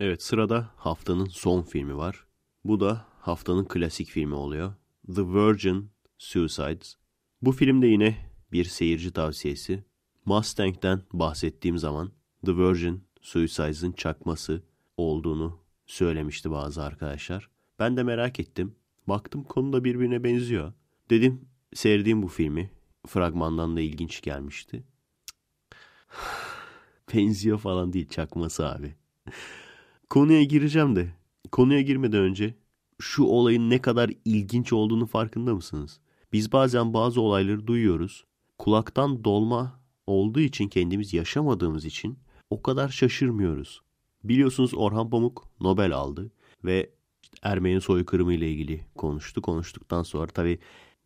Evet sırada haftanın son filmi var. Bu da haftanın klasik filmi oluyor. The Virgin Suicides. Bu filmde yine bir seyirci tavsiyesi. Mustang'den bahsettiğim zaman The Virgin Suicides'ın çakması olduğunu söylemişti bazı arkadaşlar. Ben de merak ettim. Baktım konuda birbirine benziyor. Dedim sevdiğim bu filmi. Fragmandan da ilginç gelmişti. benziyor falan değil çakması abi. Konuya gireceğim de. Konuya girmeden önce şu olayın ne kadar ilginç olduğunu farkında mısınız? Biz bazen bazı olayları duyuyoruz. Kulaktan dolma olduğu için kendimiz yaşamadığımız için o kadar şaşırmıyoruz. Biliyorsunuz Orhan Pamuk Nobel aldı ve Ermeni soykırımı ile ilgili konuştu. Konuştuktan sonra tabi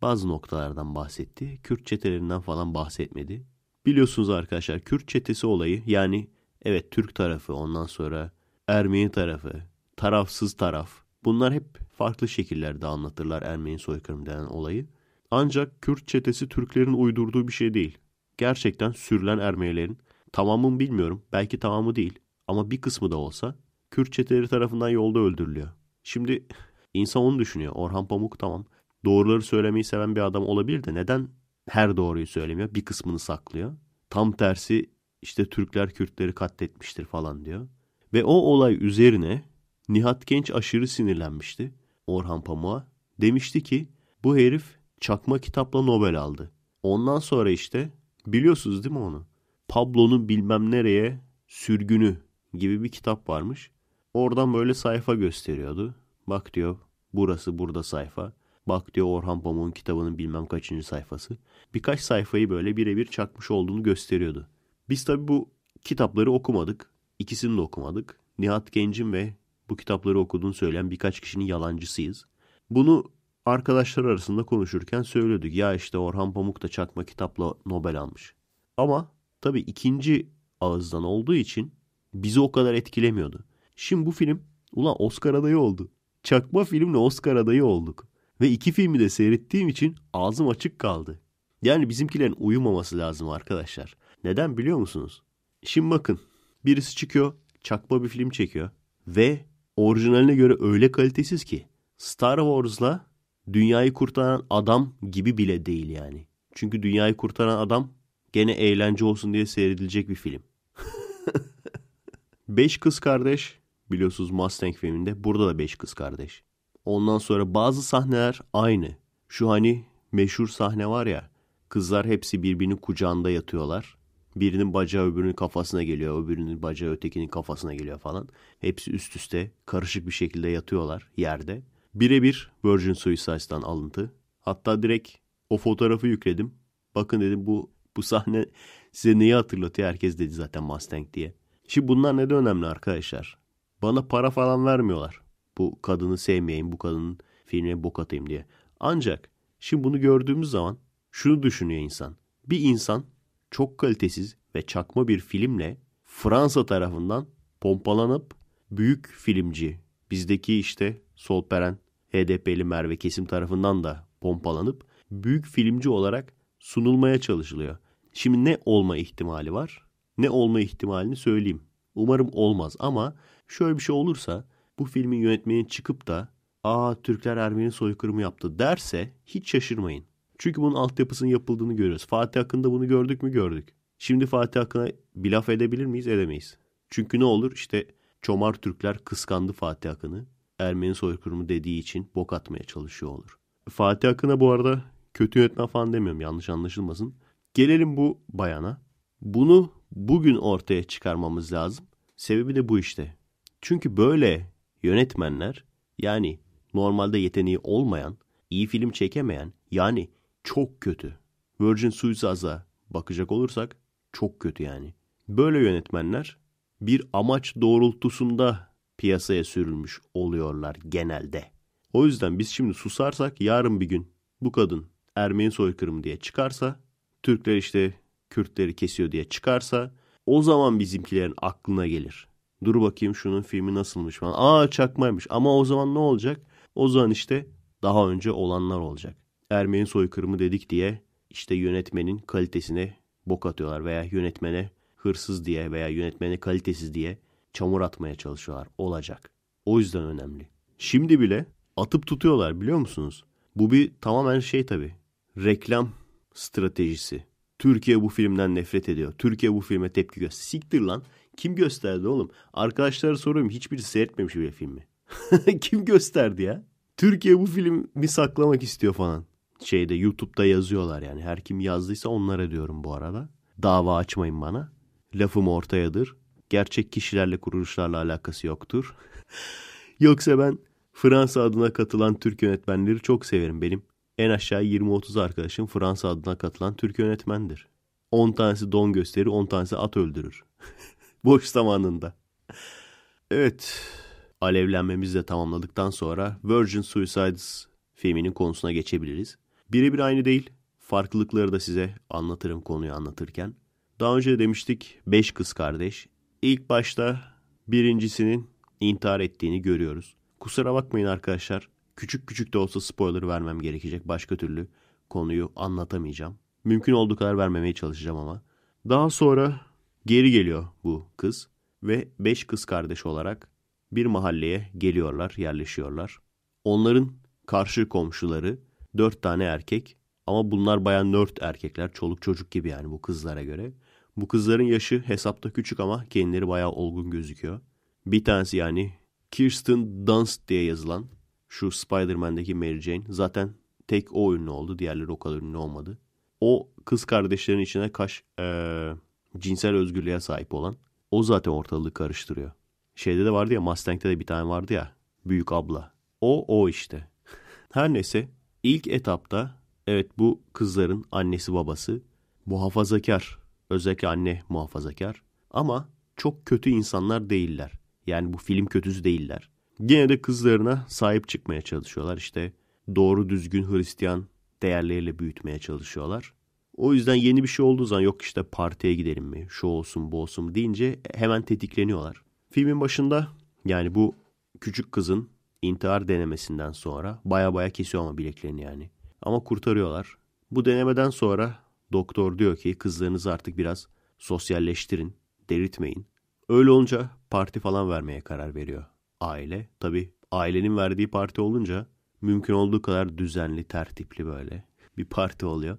bazı noktalardan bahsetti. Kürt çetelerinden falan bahsetmedi. Biliyorsunuz arkadaşlar Kürt çetesi olayı yani evet Türk tarafı ondan sonra Ermeni tarafı, tarafsız taraf. Bunlar hep farklı şekillerde anlatırlar Ermeni soykırım denen olayı. Ancak Kürt çetesi Türklerin uydurduğu bir şey değil. Gerçekten sürülen Ermenilerin tamamını bilmiyorum belki tamamı değil ama bir kısmı da olsa Kürt çeteleri tarafından yolda öldürülüyor. Şimdi insan onu düşünüyor. Orhan Pamuk tamam doğruları söylemeyi seven bir adam olabilir de neden her doğruyu söylemiyor bir kısmını saklıyor. Tam tersi işte Türkler Kürtleri katletmiştir falan diyor. Ve o olay üzerine Nihat Genç aşırı sinirlenmişti Orhan Pamuk'a. Demişti ki bu herif çakma kitapla Nobel aldı. Ondan sonra işte biliyorsunuz değil mi onu? Pablo'nun bilmem nereye sürgünü gibi bir kitap varmış. Oradan böyle sayfa gösteriyordu. Bak diyor burası burada sayfa. Bak diyor Orhan Pamuk'un kitabının bilmem kaçıncı sayfası. Birkaç sayfayı böyle birebir çakmış olduğunu gösteriyordu. Biz tabi bu kitapları okumadık. İkisini de okumadık. Nihat Genc'in ve bu kitapları okuduğunu söyleyen birkaç kişinin yalancısıyız. Bunu arkadaşlar arasında konuşurken söylüyorduk. Ya işte Orhan Pamuk da çakma kitapla Nobel almış. Ama tabii ikinci ağızdan olduğu için bizi o kadar etkilemiyordu. Şimdi bu film ulan Oscar adayı oldu. Çakma filmle Oscar adayı olduk. Ve iki filmi de seyrettiğim için ağzım açık kaldı. Yani bizimkilerin uyumaması lazım arkadaşlar. Neden biliyor musunuz? Şimdi bakın Birisi çıkıyor, çakma bir film çekiyor ve orijinaline göre öyle kalitesiz ki Star Wars'la dünyayı kurtaran adam gibi bile değil yani. Çünkü dünyayı kurtaran adam gene eğlence olsun diye seyredilecek bir film. beş kız kardeş biliyorsunuz Mustang filminde. Burada da beş kız kardeş. Ondan sonra bazı sahneler aynı. Şu hani meşhur sahne var ya. Kızlar hepsi birbirinin kucağında yatıyorlar. Birinin bacağı öbürünün kafasına geliyor. Öbürünün bacağı ötekinin kafasına geliyor falan. Hepsi üst üste karışık bir şekilde yatıyorlar yerde. Birebir Virgin Suicide'dan alıntı. Hatta direkt o fotoğrafı yükledim. Bakın dedim bu bu sahne size neyi hatırlatıyor herkes dedi zaten Mustang diye. Şimdi bunlar ne de önemli arkadaşlar. Bana para falan vermiyorlar. Bu kadını sevmeyeyim, bu kadının filmine bok atayım diye. Ancak şimdi bunu gördüğümüz zaman şunu düşünüyor insan. Bir insan çok kalitesiz ve çakma bir filmle Fransa tarafından pompalanıp büyük filmci bizdeki işte Solperen HDP'li Merve Kesim tarafından da pompalanıp büyük filmci olarak sunulmaya çalışılıyor. Şimdi ne olma ihtimali var? Ne olma ihtimalini söyleyeyim. Umarım olmaz ama şöyle bir şey olursa bu filmin yönetmeni çıkıp da aa Türkler Ermeni soykırımı yaptı derse hiç şaşırmayın. Çünkü bunun altyapısının yapıldığını görüyoruz. Fatih Akın'da bunu gördük mü gördük. Şimdi Fatih Akın'a bir laf edebilir miyiz? Edemeyiz. Çünkü ne olur işte çomar Türkler kıskandı Fatih Akın'ı. Ermeni soykırımı dediği için bok atmaya çalışıyor olur. Fatih Akın'a bu arada kötü yönetmen falan demiyorum yanlış anlaşılmasın. Gelelim bu bayana. Bunu bugün ortaya çıkarmamız lazım. Sebebi de bu işte. Çünkü böyle yönetmenler yani normalde yeteneği olmayan, iyi film çekemeyen yani çok kötü. Virgin Suicide'a bakacak olursak çok kötü yani. Böyle yönetmenler bir amaç doğrultusunda piyasaya sürülmüş oluyorlar genelde. O yüzden biz şimdi susarsak yarın bir gün bu kadın Ermeni soykırımı diye çıkarsa, Türkler işte Kürtleri kesiyor diye çıkarsa o zaman bizimkilerin aklına gelir. Dur bakayım şunun filmi nasılmış falan. Aa çakmaymış ama o zaman ne olacak? O zaman işte daha önce olanlar olacak. Ermeni soykırımı dedik diye işte yönetmenin kalitesine bok atıyorlar veya yönetmene hırsız diye veya yönetmene kalitesiz diye çamur atmaya çalışıyorlar. Olacak. O yüzden önemli. Şimdi bile atıp tutuyorlar biliyor musunuz? Bu bir tamamen şey tabii. Reklam stratejisi. Türkiye bu filmden nefret ediyor. Türkiye bu filme tepki göster. Siktir lan. Kim gösterdi oğlum? Arkadaşlara soruyorum. Hiçbiri seyretmemiş bile filmi. Kim gösterdi ya? Türkiye bu filmi saklamak istiyor falan şeyde YouTube'da yazıyorlar yani. Her kim yazdıysa onlara diyorum bu arada. Dava açmayın bana. Lafım ortayadır. Gerçek kişilerle kuruluşlarla alakası yoktur. Yoksa ben Fransa adına katılan Türk yönetmenleri çok severim. Benim en aşağı 20-30 arkadaşım Fransa adına katılan Türk yönetmendir. 10 tanesi don gösteri, 10 tanesi at öldürür. Boş zamanında. Evet. Alevlenmemizi de tamamladıktan sonra Virgin Suicides filminin konusuna geçebiliriz. Birebir aynı değil. Farklılıkları da size anlatırım konuyu anlatırken. Daha önce de demiştik 5 kız kardeş. İlk başta birincisinin intihar ettiğini görüyoruz. Kusura bakmayın arkadaşlar. Küçük küçük de olsa spoiler vermem gerekecek. Başka türlü konuyu anlatamayacağım. Mümkün olduğu kadar vermemeye çalışacağım ama. Daha sonra geri geliyor bu kız ve 5 kız kardeş olarak bir mahalleye geliyorlar, yerleşiyorlar. Onların karşı komşuları 4 tane erkek ama bunlar bayan nerd erkekler. Çoluk çocuk gibi yani bu kızlara göre. Bu kızların yaşı hesapta küçük ama kendileri bayağı olgun gözüküyor. Bir tanesi yani Kirsten Dunst diye yazılan şu Spider-Man'deki Mary Jane. Zaten tek o ünlü oldu. Diğerleri o kadar ünlü olmadı. O kız kardeşlerin içine kaş e, cinsel özgürlüğe sahip olan. O zaten ortalığı karıştırıyor. Şeyde de vardı ya Mustang'de de bir tane vardı ya. Büyük abla. O o işte. Her neyse İlk etapta evet bu kızların annesi babası muhafazakar. Özellikle anne muhafazakar. Ama çok kötü insanlar değiller. Yani bu film kötüsü değiller. Gene de kızlarına sahip çıkmaya çalışıyorlar. İşte doğru düzgün Hristiyan değerleriyle büyütmeye çalışıyorlar. O yüzden yeni bir şey olduğu zaman yok işte partiye gidelim mi, şu olsun bu olsun deyince hemen tetikleniyorlar. Filmin başında yani bu küçük kızın intihar denemesinden sonra baya baya kesiyor ama bileklerini yani. Ama kurtarıyorlar. Bu denemeden sonra doktor diyor ki kızlarınızı artık biraz sosyalleştirin, delirtmeyin. Öyle olunca parti falan vermeye karar veriyor aile. Tabi ailenin verdiği parti olunca mümkün olduğu kadar düzenli, tertipli böyle bir parti oluyor.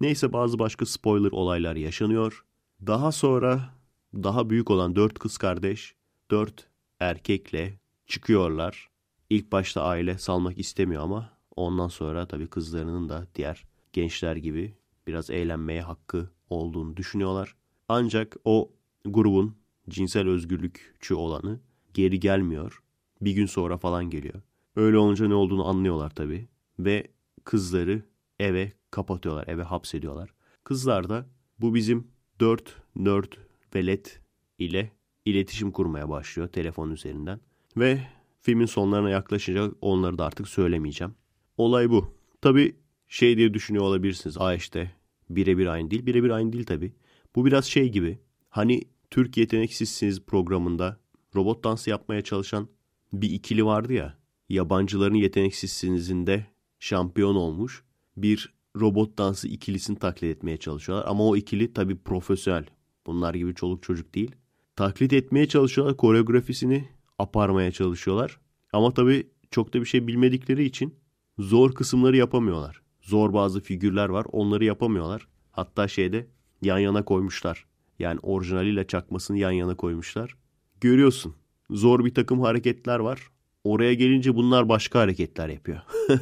Neyse bazı başka spoiler olaylar yaşanıyor. Daha sonra daha büyük olan dört kız kardeş, dört erkekle çıkıyorlar. İlk başta aile salmak istemiyor ama ondan sonra tabii kızlarının da diğer gençler gibi biraz eğlenmeye hakkı olduğunu düşünüyorlar. Ancak o grubun cinsel özgürlükçü olanı geri gelmiyor. Bir gün sonra falan geliyor. Öyle olunca ne olduğunu anlıyorlar tabii. Ve kızları eve kapatıyorlar, eve hapsediyorlar. Kızlar da bu bizim dört nerd velet ile iletişim kurmaya başlıyor telefon üzerinden. Ve filmin sonlarına yaklaşınca onları da artık söylemeyeceğim. Olay bu. Tabi şey diye düşünüyor olabilirsiniz. Aa işte birebir aynı değil. Birebir aynı değil tabi. Bu biraz şey gibi. Hani Türk Yeteneksizsiniz programında robot dansı yapmaya çalışan bir ikili vardı ya. Yabancıların yeteneksizsinizinde şampiyon olmuş bir robot dansı ikilisini taklit etmeye çalışıyorlar. Ama o ikili tabi profesyonel. Bunlar gibi çoluk çocuk değil. Taklit etmeye çalışıyorlar koreografisini aparmaya çalışıyorlar. Ama tabii çok da bir şey bilmedikleri için zor kısımları yapamıyorlar. Zor bazı figürler var onları yapamıyorlar. Hatta şeyde yan yana koymuşlar. Yani orijinaliyle çakmasını yan yana koymuşlar. Görüyorsun zor bir takım hareketler var. Oraya gelince bunlar başka hareketler yapıyor.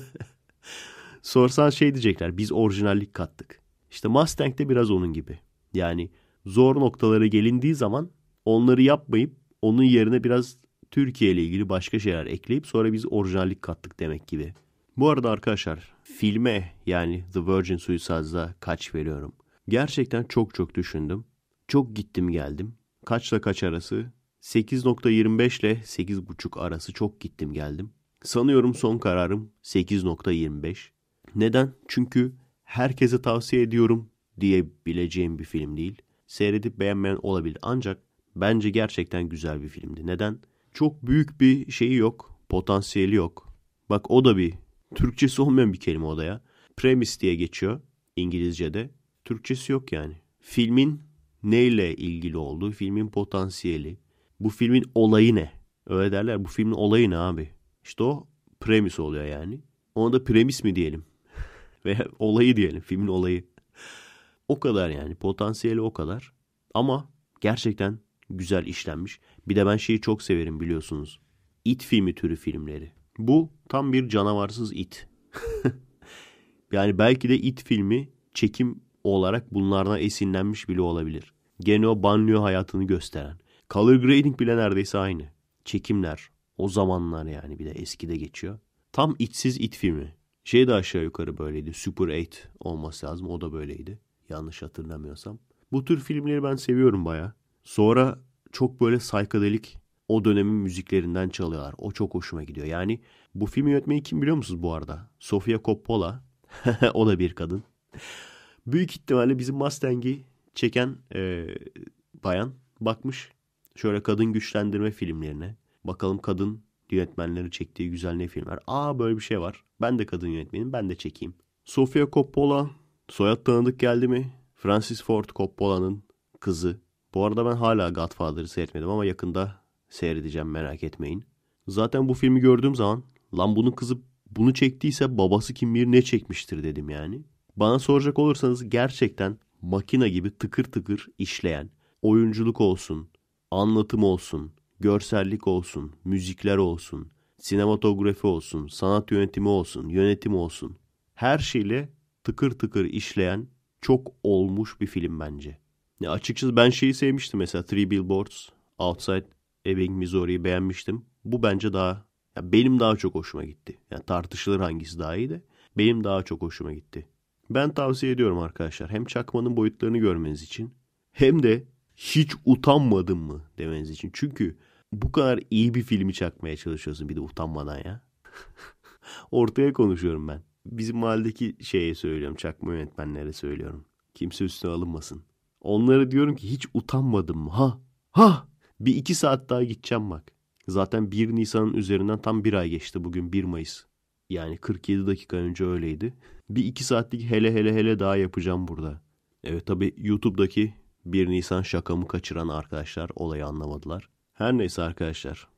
Sorsan şey diyecekler biz orijinallik kattık. İşte Mustang'de biraz onun gibi. Yani zor noktalara gelindiği zaman onları yapmayıp onun yerine biraz Türkiye ile ilgili başka şeyler ekleyip sonra biz orijinallik kattık demek gibi. Bu arada arkadaşlar filme yani The Virgin Suicides'a kaç veriyorum? Gerçekten çok çok düşündüm. Çok gittim geldim. Kaçla kaç arası? 8.25 ile 8.5 arası çok gittim geldim. Sanıyorum son kararım 8.25. Neden? Çünkü herkese tavsiye ediyorum diyebileceğim bir film değil. Seyredip beğenmeyen olabilir ancak bence gerçekten güzel bir filmdi. Neden? çok büyük bir şeyi yok. Potansiyeli yok. Bak o da bir Türkçesi olmayan bir kelime o da ya. Premise diye geçiyor İngilizce'de. Türkçesi yok yani. Filmin neyle ilgili olduğu, filmin potansiyeli, bu filmin olayı ne? Öyle derler bu filmin olayı ne abi? İşte o premis oluyor yani. Ona da premis mi diyelim? Veya olayı diyelim, filmin olayı. o kadar yani, potansiyeli o kadar. Ama gerçekten güzel işlenmiş. Bir de ben şeyi çok severim biliyorsunuz. It filmi türü filmleri. Bu tam bir canavarsız it. yani belki de it filmi çekim olarak bunlardan esinlenmiş bile olabilir. Gene o banlıyor hayatını gösteren. Color grading bile neredeyse aynı. Çekimler. O zamanlar yani bir de eskide geçiyor. Tam itsiz it filmi. Şey de aşağı yukarı böyleydi. Super 8 olması lazım. O da böyleydi. Yanlış hatırlamıyorsam. Bu tür filmleri ben seviyorum baya. Sonra çok böyle saykadelik o dönemin müziklerinden çalıyorlar. O çok hoşuma gidiyor. Yani bu filmi yönetmeni kim biliyor musunuz bu arada? Sofia Coppola. o da bir kadın. Büyük ihtimalle bizim Mustang'i çeken e, bayan bakmış. Şöyle kadın güçlendirme filmlerine. Bakalım kadın yönetmenleri çektiği güzel ne filmler. Aa böyle bir şey var. Ben de kadın yönetmenim ben de çekeyim. Sofia Coppola soyad tanıdık geldi mi? Francis Ford Coppola'nın kızı bu arada ben hala Godfather'ı seyretmedim ama yakında seyredeceğim merak etmeyin. Zaten bu filmi gördüğüm zaman lan bunun kızı bunu çektiyse babası kim bir ne çekmiştir dedim yani. Bana soracak olursanız gerçekten makina gibi tıkır tıkır işleyen oyunculuk olsun, anlatım olsun, görsellik olsun, müzikler olsun, sinematografi olsun, sanat yönetimi olsun, yönetim olsun. Her şeyle tıkır tıkır işleyen çok olmuş bir film bence. Ya açıkçası ben şeyi sevmiştim mesela Three Billboards, Outside Ebbing, Missouri'yi beğenmiştim. Bu bence daha ya benim daha çok hoşuma gitti. Yani tartışılır hangisi daha iyi de benim daha çok hoşuma gitti. Ben tavsiye ediyorum arkadaşlar. Hem çakmanın boyutlarını görmeniz için hem de hiç utanmadım mı demeniz için. Çünkü bu kadar iyi bir filmi çakmaya çalışıyorsun bir de utanmadan ya. Ortaya konuşuyorum ben. Bizim mahalledeki şeye söylüyorum. Çakma yönetmenlere söylüyorum. Kimse üstüne alınmasın. Onlara diyorum ki hiç utanmadım mı? Ha? Ha? Bir iki saat daha gideceğim bak. Zaten 1 Nisan'ın üzerinden tam bir ay geçti bugün 1 Mayıs. Yani 47 dakika önce öyleydi. Bir iki saatlik hele hele hele daha yapacağım burada. Evet tabi YouTube'daki 1 Nisan şakamı kaçıran arkadaşlar olayı anlamadılar. Her neyse arkadaşlar.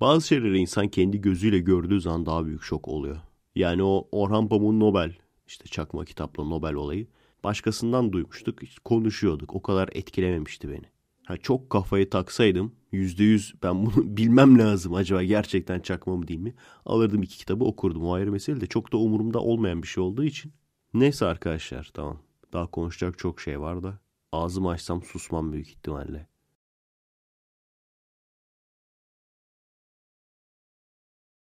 Bazı şeyleri insan kendi gözüyle gördüğü zaman daha büyük şok oluyor. Yani o Orhan Pamuk'un Nobel, işte çakma kitapla Nobel olayı başkasından duymuştuk. Konuşuyorduk. O kadar etkilememişti beni. Ha, çok kafayı taksaydım yüzde yüz ben bunu bilmem lazım acaba gerçekten çakma mı değil mi? Alırdım iki kitabı okurdum. O ayrı mesele de çok da umurumda olmayan bir şey olduğu için. Neyse arkadaşlar tamam. Daha konuşacak çok şey var da ağzımı açsam susmam büyük ihtimalle.